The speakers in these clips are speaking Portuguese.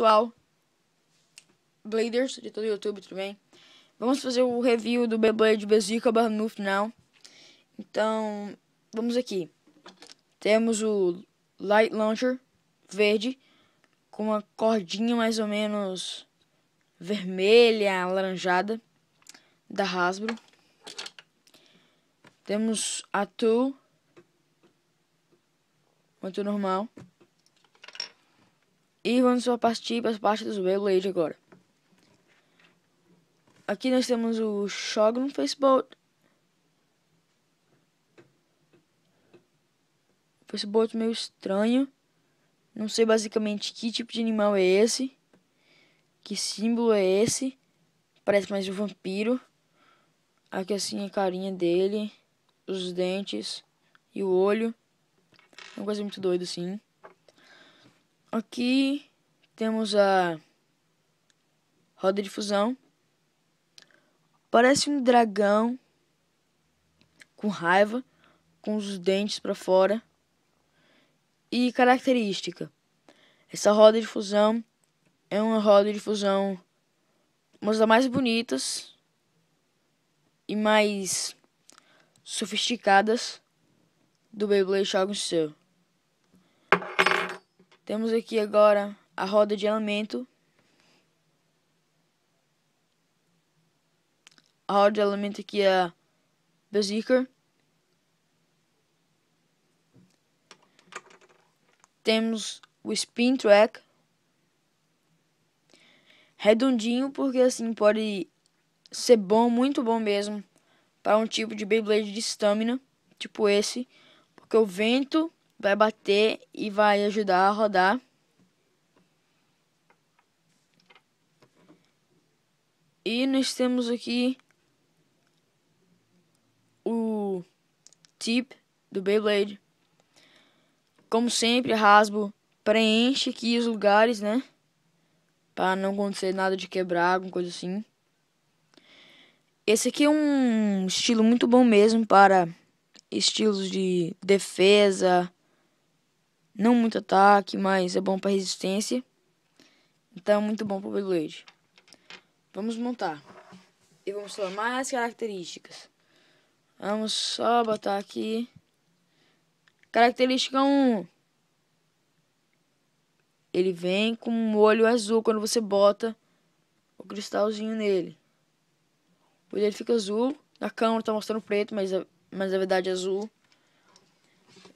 pessoal, Bladers de todo o YouTube, tudo bem? Vamos fazer o review do Beyblade Bezica no final. Então, vamos aqui. Temos o Light Launcher verde com uma cordinha mais ou menos vermelha, alaranjada da Hasbro. Temos a Tu, muito normal. E vamos partir para as partes dos Beyblade agora. Aqui nós temos o Shogun Facebolt. Facebolt meio estranho. Não sei basicamente que tipo de animal é esse. Que símbolo é esse. Parece mais um vampiro. Aqui assim a carinha dele. Os dentes. E o olho. É uma coisa muito doida assim. Aqui temos a roda de fusão. Parece um dragão com raiva, com os dentes para fora. E característica: essa roda de fusão é uma roda de fusão uma das mais bonitas e mais sofisticadas do Beyblade Shogun Seu. Temos aqui agora a roda de elemento. A roda de elemento aqui é Berserker. Temos o Spin Track. Redondinho, porque assim pode ser bom, muito bom mesmo, para um tipo de Beyblade de stamina tipo esse, porque o vento vai bater e vai ajudar a rodar. E nós temos aqui o tip do Beyblade. Como sempre, Rasbo preenche aqui os lugares, né? Para não acontecer nada de quebrar, alguma coisa assim. Esse aqui é um estilo muito bom mesmo para estilos de defesa, não muito ataque, mas é bom para resistência. Então, é muito bom para o Beyblade. Vamos montar. E vamos falar mais características. Vamos só botar aqui. Característica 1. Ele vem com um olho azul quando você bota o cristalzinho nele. O olho fica azul. Na câmera tá mostrando preto, mas, mas na verdade é azul.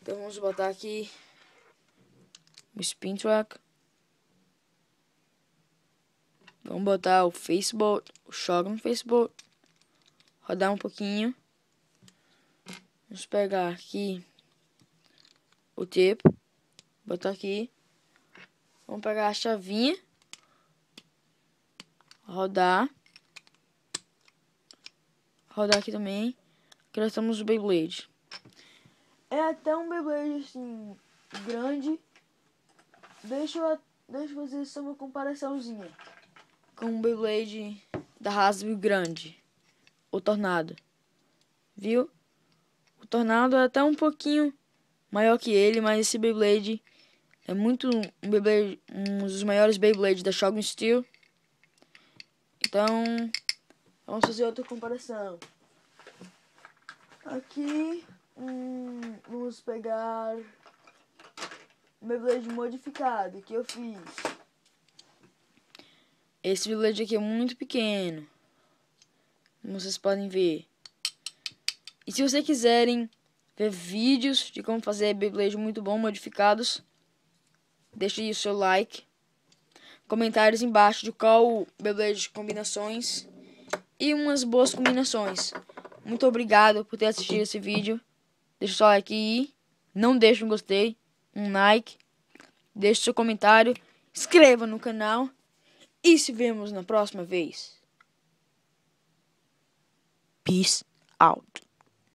Então vamos botar aqui o Spin Track. Vamos botar o Facebook, o Shogun no Facebook. Rodar um pouquinho. Vamos pegar aqui o tempo. Botar aqui. Vamos pegar a chavinha. Rodar. Rodar aqui também. Que nós temos o Beyblade. É até um Beyblade assim grande. Deixa eu, deixa eu fazer só uma comparaçãozinha com o Beyblade da Hasbro grande, o Tornado. Viu? O Tornado é até um pouquinho maior que ele, mas esse Beyblade é muito um, Beyblade, um dos maiores Beyblades da Shogun Steel. Então, vamos fazer outra comparação. Aqui, hum, vamos pegar meu village modificado que eu fiz. Esse village aqui é muito pequeno. Como vocês podem ver. E se vocês quiserem ver vídeos de como fazer Beyblade muito bom modificados, deixe aí o seu like. Comentários embaixo de qual Beyblade combinações e umas boas combinações. Muito obrigado por ter assistido esse vídeo. Deixa o seu like aí. Não deixe um gostei, um like deixe seu comentário, inscreva no canal e se vemos na próxima vez. Peace out.